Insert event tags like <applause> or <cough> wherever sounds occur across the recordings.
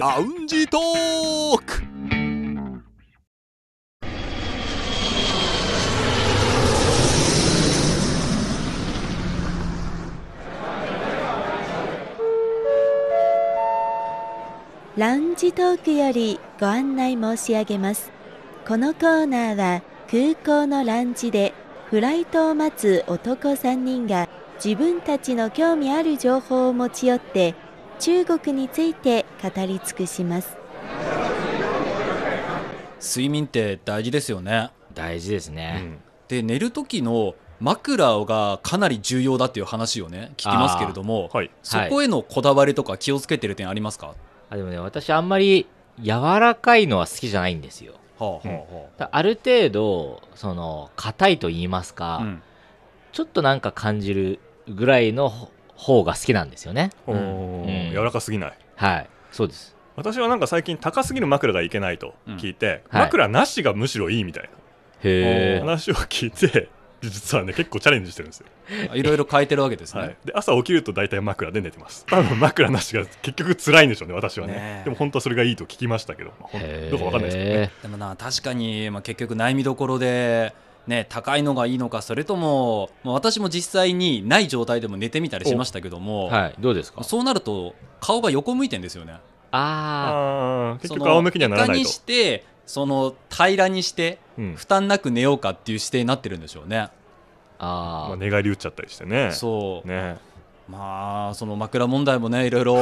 ラウンジトークラウンジトークよりご案内申し上げますこのコーナーは空港のランチでフライトを待つ男3人が自分たちの興味ある情報を持ち寄って中国について語り尽くします睡眠って大事ですよね大事ですね、うん、で寝る時の枕がかなり重要だっていう話をね聞きますけれども、はい、そこへのこだわりとか気をつけてる点ありますか、はい、あでもね私あんまり柔らかいのは好きじゃないんですよ、はあはあ、ある程度その硬いと言いますか、うん、ちょっとなんか感じるぐらいの方が好きなんですよね。うん、柔らかすぎない。はい、そうです。私はなんか最近高すぎる枕がいけないと聞いて、うんはい、枕なしがむしろいいみたいなへ話を聞いて実はね結構チャレンジしてるんですよいろいろ変えてるわけですね、はい、で朝起きると大体枕で寝てます多分枕なしが結局辛いんでしょうね私はね、ね、でも本当はそれがいいと聞きましたけど、まあ、どうか分かんないですけど、ね、でもな確かに、まあ、結局悩みどころでね、高いのがいいのかそれとも、まあ、私も実際にない状態でも寝てみたりしましたけども、はい、どうですかそうなると顔が横向いてんですよねああ結局仰向けにはならないとにしてその平らにして、負担なく寝ようかっていう姿勢になってるんでしょうねあ、まあ寝返り打っちゃったりしてねそうねまあ、その枕問題もね、いろいろ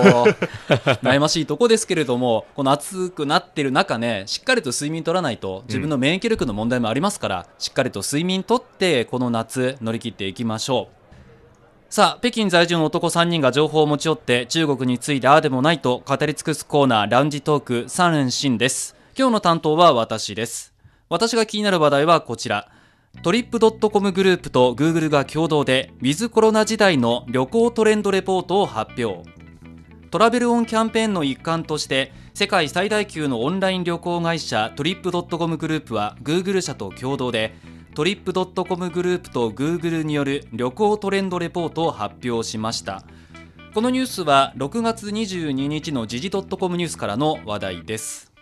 <laughs> 悩ましいとこですけれども、この暑くなってる中ね、しっかりと睡眠取らないと、自分の免疫力の問題もありますから、うん、しっかりと睡眠とって、この夏、乗り切っていきましょう。さあ、北京在住の男3人が情報を持ち寄って、中国についてああでもないと語り尽くすコーナー、ラウンジトーク、三連新です。今日の担当は私です。私が気になる話題はこちら。トリップドットコムグループと Google が共同で、ウィズコロナ時代の旅行トレンドレポートを発表。トラベルオンキャンペーンの一環として、世界最大級のオンライン旅行会社トリップドットコムグループは Google 社と共同で、トリップドットコムグループと Google による旅行トレンドレポートを発表しました。このニュースは6月22日の時事ドットコムニュースからの話題です。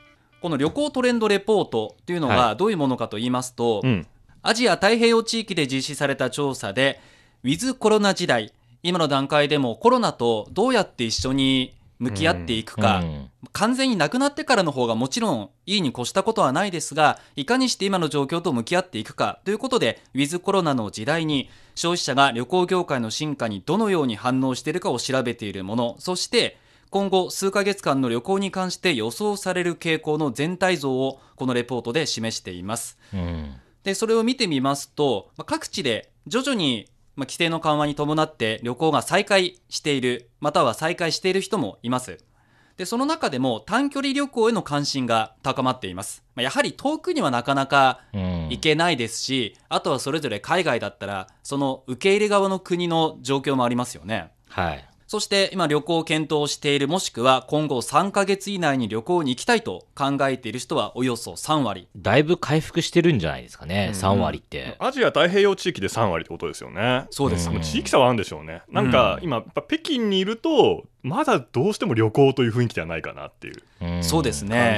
この旅行トレンドレポートというのはどういうものかと言いますと、はいうんアジア太平洋地域で実施された調査で、ウィズコロナ時代、今の段階でもコロナとどうやって一緒に向き合っていくか、うん、完全になくなってからの方がもちろんいいに越したことはないですがいかにして今の状況と向き合っていくかということでウィズコロナの時代に消費者が旅行業界の進化にどのように反応しているかを調べているものそして今後数ヶ月間の旅行に関して予想される傾向の全体像をこのレポートで示しています。うんで、それを見てみますと、まあ、各地で徐々にま規制の緩和に伴って旅行が再開している、または再開している人もいます。で、その中でも短距離旅行への関心が高まっています。まあ、やはり遠くにはなかなか行けないですし、うん、あとはそれぞれ海外だったら、その受け入れ側の国の状況もありますよね。はい。そして今旅行を検討しているもしくは今後3ヶ月以内に旅行に行きたいと考えている人はおよそ3割。だいぶ回復してるんじゃないですかね、うん、3割って。アジア太平洋地域で3割ってことですよね。そうです、うん、地域差はあるんでしょうね。なんか今、北京にいると、まだどうしても旅行という雰囲気ではないかなっていう感じ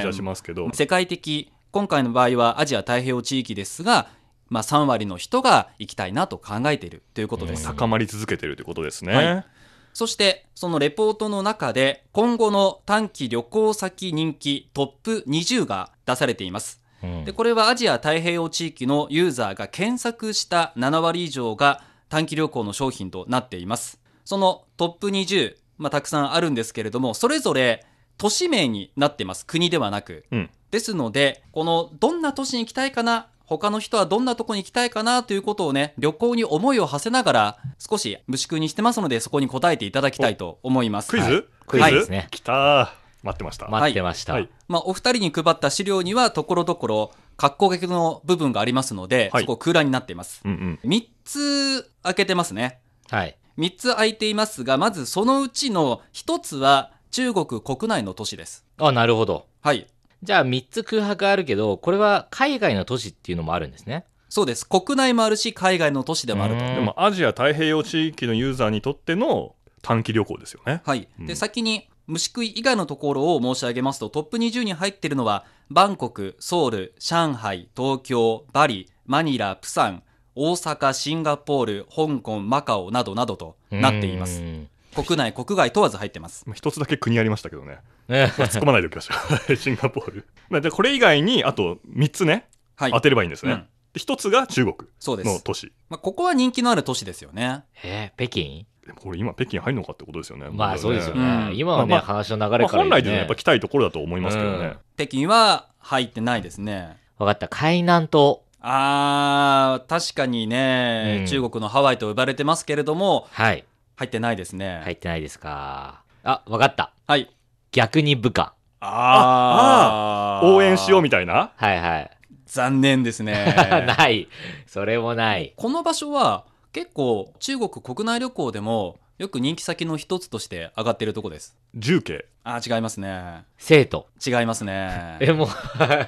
はしますけど。ね、世界的、今回の場合はアジア太平洋地域ですが、まあ、3割の人が行きたいなと考えているということです、高まり続けているということですね。はいそしてそのレポートの中で今後の短期旅行先人気トップ20が出されています。でこれはアジア太平洋地域のユーザーが検索した7割以上が短期旅行の商品となっています。そのトップ20、まあ、たくさんあるんですけれども、それぞれ都市名になってます。国ではなく。うん、ですので、このどんな都市に行きたいかな他の人はどんなとこに行きたいかなということをね、旅行に思いを馳せながら、少し無いにしてますので、そこに答えていただきたいと思います。クイズ、クイズ来た待ってました。待ってました。はい、まあ、お二人に配った資料には、ところどころ、格好劇の部分がありますので、はい、そこ空欄になっています。うんうん、3つ開けてますね。はい。3つ開いていますが、まずそのうちの1つは中国国内の都市です。あ、なるほど。はい。じゃあ3つ空白あるけど、これは海外の都市っていうのもあるんですね。そうです。国内もあるし、海外の都市でもあると。でもアジア太平洋地域のユーザーにとっての短期旅行ですよね。はい。うん、で、先に虫食い以外のところを申し上げますと、トップ20に入っているのは、バンコク、ソウル、上海、東京、バリ、マニラ、プサン、大阪、シンガポール、香港、マカオなどなどとなっています。うん国内国外問わず入ってます一つだけ国ありましたけどね、え突っ込まないでおきましょう <laughs> シンガポールでこれ以外にあと3つね、はい、当てればいいんですね、うん一つが中国の都市、まあ、ここは人気のある都市ですよねえー、北京これ今北京入るのかってことですよねまあそうですよね、うん、今はね、まあ、話の流れから、ね、まあ、本来でねやっぱ来たいところだと思いますけどね、うん、北京は入ってないですね分かった海南島あー確かにね、うん、中国のハワイと呼ばれてますけれども、はい、入ってないですね。入ってないですか。あ、わかった。はい。逆に部下。ああ応援しようみたいなはいはい。残念ですね。<laughs> ない。それもない。この場所は結構中国国内旅行でもよく人気先の一つとして上がっているとこです。重慶あ違いますね。生徒。違いますね。<laughs> え、もう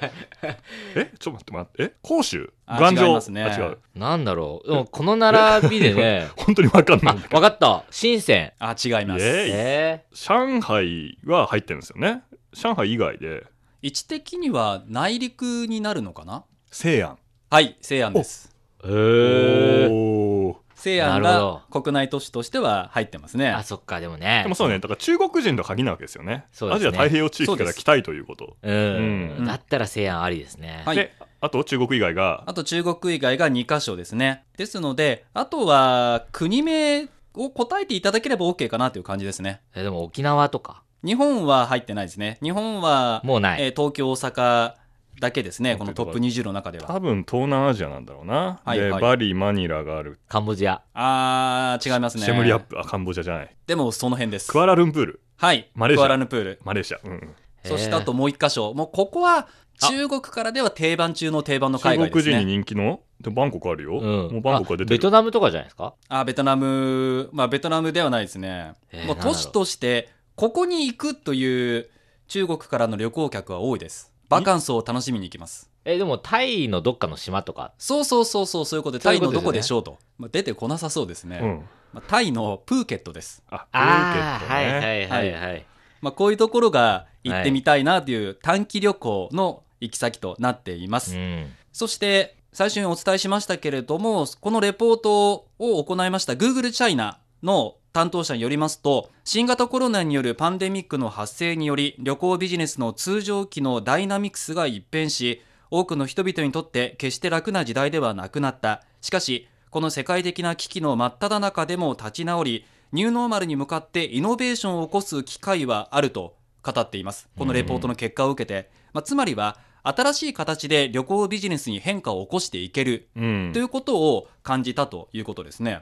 <laughs> えちょっと待って待ってえ甲州頑丈違いますねあ違うなんだろう。でもこの並びでね。本当にわかんなあい、分 <laughs> かった。深セあ違いまイエーす。ン。上海は入ってるんですよね上海以外で位置的には内陸になるのかな西安はい、西安です。ー、えー。おー西安が国内都市としては入ってますねあそっかでもねでもそうねだから中国人の鍵なわけですよね、ね、アジア太平洋地域から来たいということうん、だったら西安ありですね、はい、であと中国以外があと中国以外が2箇所ですねですのであとは国名を答えていただければ OK かなという感じですねえでも沖縄とか日本は入ってないですね日本はもうない、えー、東京大阪だけですね、このトップ20の中では。多分東南アジアなんだろうな。はいはい、で、バリ、マニラがある。カンボジア。あ違いますね。シェムリアップ、あ、カンボジアじゃない。でも、その辺です。クアラルンプール。はい、マレーシア。クアラルンプール。マレーシア。うん、うそして、あともう一箇所。もう、ここは、中国からでは定番中の定番の海外です、ね、中国人に人気のでバンコクあるよ、うん、もうバンコクは出てるベトナムとかじゃないですかあベトナムまあベトナムではないですね、もう都市としてここに行くという中国からの旅行客は多いですバカンスを楽しみに行きます。え、でもタイのどっかの島とか。そうそうそうそう、そういうことで、タイのどこでしょうと。まあ、出てこなさそうですね、うんまあ。タイのプーケットです。あ、プーケット、ね、はいはいはいはい。はい、まあ、こういうところが行ってみたいなという短期旅行の行き先となっています。うん、そして、最初にお伝えしましたけれども、このレポートを行いました Google チャイナの担当者によりますと新型コロナによるパンデミックの発生により旅行ビジネスの通常期のダイナミクスが一変し多くの人々にとって決して楽な時代ではなくなったしかしこの世界的な危機の真っ只中でも立ち直りニューノーマルに向かってイノベーションを起こす機会はあると語っていますこのレポートの結果を受けて、まあ、つまりは新しい形で旅行ビジネスに変化を起こしていける、うん、ということを感じたということですね。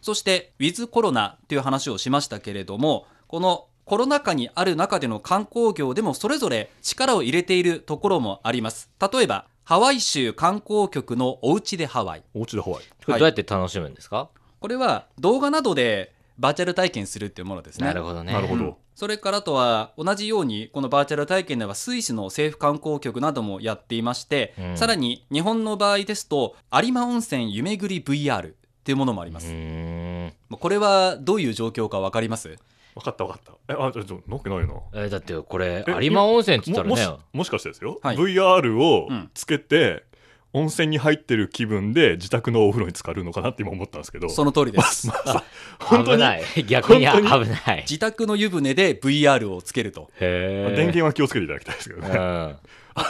そして、ウィズコロナという話をしましたけれども、このコロナ禍にある中での観光業でもそれぞれ力を入れているところもあります。例えば、ハワイ州観光局のおうちでハワイ。おうちでハワイ。これどうやって楽しむんですか、はい、これは動画などでバーチャル体験するっていうものですね。なるほどね。なるほど。それからとは同じようにこのバーチャル体験ではスイスの政府観光局などもやっていまして、うん、さらに日本の場合ですと有馬温泉夢ぐり VR っていうものもあります。これはどういう状況か分かります分かった分かったえあじゃなくないなえだってこれ有馬温泉っつったらねもしもしかしてですよ、はい、VR をつけて、温泉に入ってる気分で自宅のお風呂に浸かるのかなって今思ったんですけどその通りです、<laughs> まあ、本当危ない逆に危ない自宅の湯船で VR をつけるとへ、電源は気をつけていただきたいですけどね、うん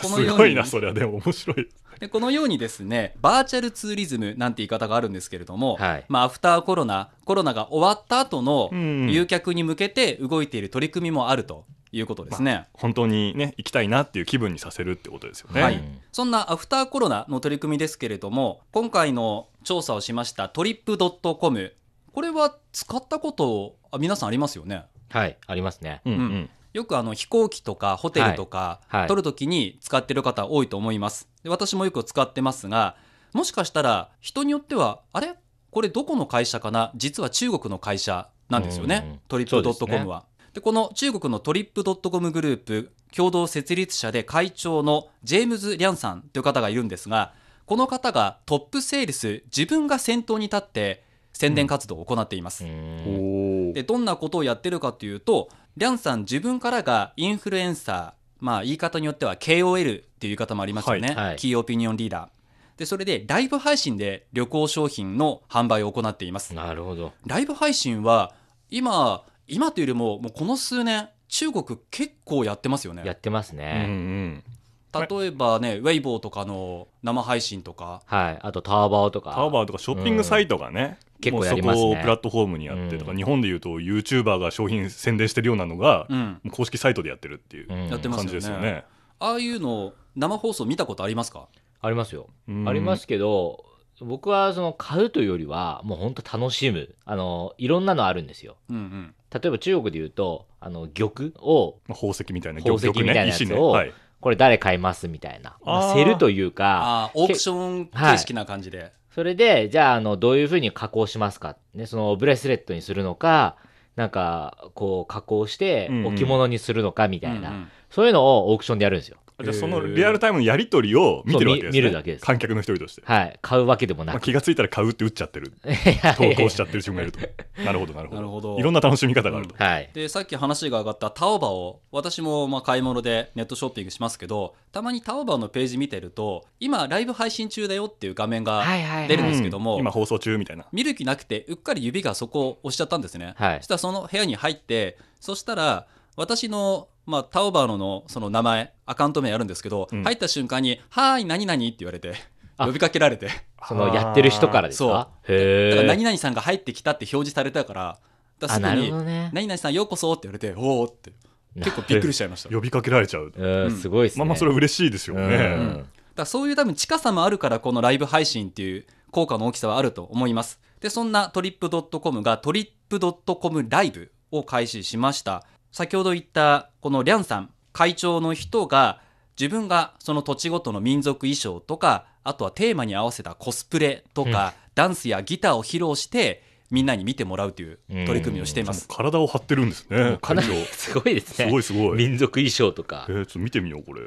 すごいなそれはでも面白いでこのようにですねバーチャルツーリズムなんて言い方があるんですけれども、はい、まあ、アフターコロナコロナが終わった後の誘客に向けて動いている取り組みもあると。いうことですね、まあ、本当にね行きたいなっていう気分にさせるってことですよね、はい、そんなアフターコロナの取り組みですけれども今回の調査をしましたトリップドットコムこれは使ったこと皆さんありますよねはいありますね、うん、うん、よくあの飛行機とかホテルとか、撮取るときに使ってる方多いと思いますで私もよく使ってますがもしかしたら人によってはあれこれどこの会社かな実は中国の会社なんですよね、トリップドットコムは。で、ね、この中国のトリップドットコムグループ共同設立者で会長のジェームズ・リャンさんという方がいるんですがこの方がトップセールス自分が先頭に立って宣伝活動を行っています。うん、でどんなことをやってるかというとリャンさん自分からがインフルエンサー、まあ、言い方によっては KOL っていう言い方もありますよね、はいはい、キーオピニオンリーダー。でそれでライブ配信で旅行商品の販売を行っていますなるほどライブ配信は今今というよりももうこの数年中国結構やってますよねやってますね、うんうん、例えばね、ウェイボーとかの生配信とか、はい、あとターバーとかターバーとかショッピングサイトがね、結構やりますねそこをプラットフォームにやって、とか日本でいうとユーチューバーが商品宣伝してるようなのが、公式サイトでやってるっていう感じですよね。ああいうの生放送見たことありますかありますよ。ありますけど僕はその買うというよりはもう本当楽しむあのいろんなのあるんですよ。うんうん、例えば中国でいうとあの玉を宝石みたいな玉,、ね、みたいなやつを、はい、これ誰買いますみたいな。まあ、セルというか。オークション形式な感じで。はい、それで、じゃあ、あの、どういうふうに加工しますか。ね、そのブレスレットにするのか、なんか、こう、加工して、置物にするのかみたいな、うんうん、そういうのをオークションでやるんですよ。じゃあそのリアルタイムのやり取りを見てるわけですね。見るだけです。観客の一人として。はい。買うわけでもなく。まあ、気がついたら買うって打っちゃってる。<laughs> 投稿しちゃってる自分がいると。なるほど、なるほど。なるほど。いろんな楽しみ方があると。うん、はい。で、さっき話が上がったタオバを、私もまあ買い物でネットショッピングしますけど、たまにタオバのページ見てると、今ライブ配信中だよっていう画面が出るんですけども、はいはいはい、今放送中みたいな。見る気なくて、うっかり指がそこを押しちゃったんですね。はい。そしたらその部屋に入って、そしたら、私の、まあ、タオバーノのその名前アカウント名あるんですけど、うん、入った瞬間に「はーい何々」って言われて。呼びかけられてそのやってる人からですかそうへえ何々さんが入ってきたって表示されたからだすぐに、何々さんようこそ」って言われて「おお」って結構びっくりしちゃいました呼びかけられちゃう、うん、すごいですねまあまあそれ嬉しいですよね、うんうん、だそういう多分近さもあるからこのライブ配信っていう効果の大きさはあると思いますでそんなトリップドットコムがトリップドットコムライブを開始しました先ほど言ったこのリャンさん会長の人が自分がその土地ごとの民族衣装とかあとはテーマに合わせたコスプレとか、うん、ダンスやギターを披露してみんなに見てもらうという取り組みをしています、体を張ってるんですね <laughs> すごいですねすごいすごい民族衣装とかえー、ちょっと見てみようこれ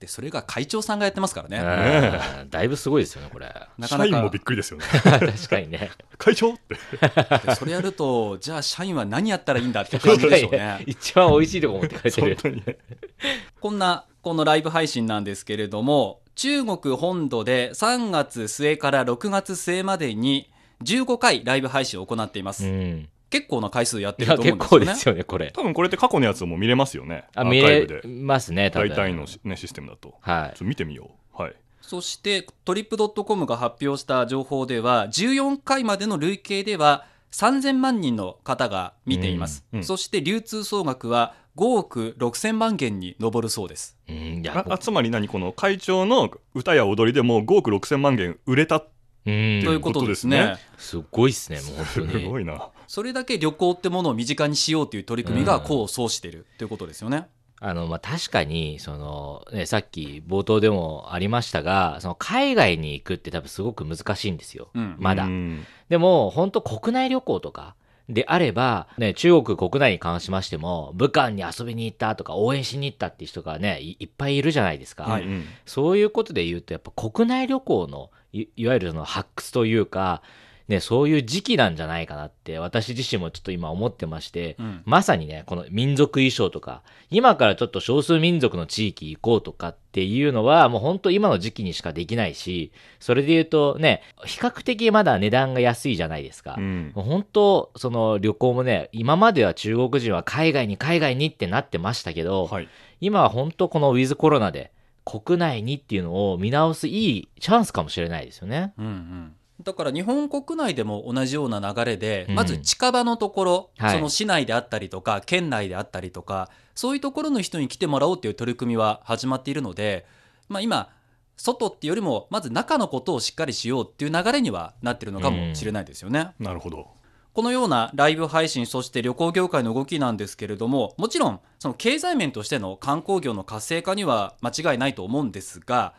でそれが会長さんがやってますからね、えー、だいぶすごいですよねこれなかなか社員もびっくりですよね <laughs> 確かにね <laughs> 会長ってそれやるとじゃあ社員は何やったらいいんだって感じでしょうね一番おいしいとこ持ってかれてるこんなこのライブ配信なんですけれども中国本土で3月末から6月末までに15回ライブ配信を行っています、うん結構な回数やってると思うんですよね。結構ですよね、これ。多分これって過去のやつも見れますよね。あ、見れますね、大体の、ね、システムだと。はい。ちょっと見てみよう。はい。そしてトリップドットコムが発表した情報では14回までの累計では3000万人の方が見ています、うんうん、そして流通総額は5億6000万件に上るそうです、うん、あつまり何この会長の歌や踊りでもう5億6000万件売れたということですね。すごいですね、もう本当に。それだけ旅行ってものを身近にしようという取り組みが功を奏しているということですよね。あのまあ、確かにその、ね、さっき冒頭でもありましたがその海外に行くって多分すごく難しいんですよ、うん、まだ、でも本当国内旅行とかであれば、ね、中国国内に関しましても武漢に遊びに行ったとか応援しに行ったっていう人がねいっぱいいるじゃないですか、はいそういうことで言うとやっぱ国内旅行のいわゆるその発掘というか、ね、そういう時期なんじゃないかなって私自身もちょっと今思ってまして、うん、まさにねこの民族衣装とか今からちょっと少数民族の地域行こうとかっていうのはもうほんと今の時期にしかできないしそれで言うとね比較的まだ値段が安いじゃないですか、うん、もう本当その旅行もね今までは中国人は海外に海外にってなってましたけど、はい、今は本当このウィズコロナで国内にっていうのを見直すいいチャンスかもしれないですよね。うんうんだから日本国内でも同じような流れで、まず近場のところ、うんその市内であったりとか、県内であったりとか、そういうところの人に来てもらおうという取り組みは始まっているので、まあ、今、外っていうよりも、まず中のことをしっかりしようっていう流れにはなってるのかもしれないですよね。うん、なるほどこのようなライブ配信、そして旅行業界の動きなんですけれども、もちろん、その経済面としての観光業の活性化には間違いないと思うんですが、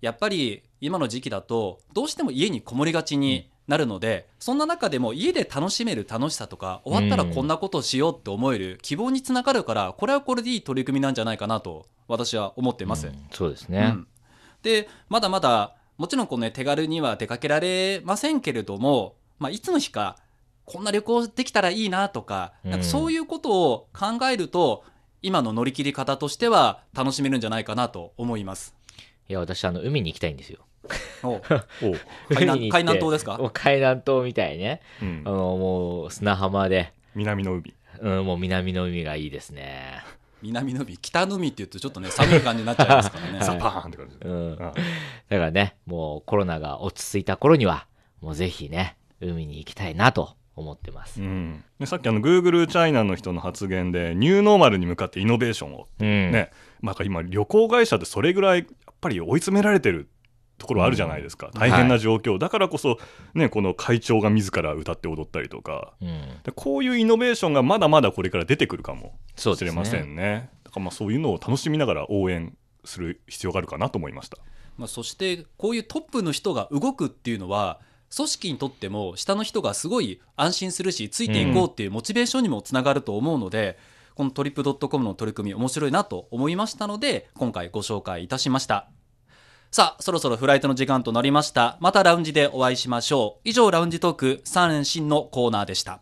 やっぱり今の時期だと、どうしても家にこもりがちになるので、うん、そんな中でも家で楽しめる楽しさとか、終わったらこんなことをしようって思える希望につながるから、これはこれでいい取り組みなんじゃないかなと、私は思っています。うん、そうですね、うん、でまだまだもちろんこね、手軽には出かけられませんけれども、まあ、いつの日かこんな旅行できたらいいなとかなんかそういうことを考えると、今の乗り切り方としては楽しめるんじゃないかなと思います。いや私あの海に行きたいんですよ。<laughs> 海南海南島ですか海南島みたいね、うん、あのもう砂浜で南の海、うん、もう南の海がいいですね南の海北の海って言うとちょっとね寒い感じになっちゃいますからね、はい、ザパーンって感じ、うん、だからねもうコロナが落ち着いた頃にはもうぜひね海に行きたいなと思ってます、うん、でさっきあの Google チャイナの人の発言でニューノーマルに向かってイノベーションを、うん、ねまあ、今旅行会社でそれぐらいやっぱり追い詰められてるところあるじゃないですか、大変な状況、はい、だからこそ、ね、この会長が自ら歌って踊ったりとか、うん、こういうイノベーションがまだまだこれから出てくるかもしれませんね、ね、だからまあそういうのを楽しみながら応援する必要があるかなと思いました、まあ、そしてこういうトップの人が動くっていうのは組織にとっても下の人がすごい安心するしついていこうっていうモチベーションにもつながると思うので、うん、このトリップドットコムの取り組み面白いなと思いましたので今回ご紹介いたしましたさあそろそろフライトの時間となりましたまたラウンジでお会いしましょう以上ラウンジトーク3連新のコーナーでした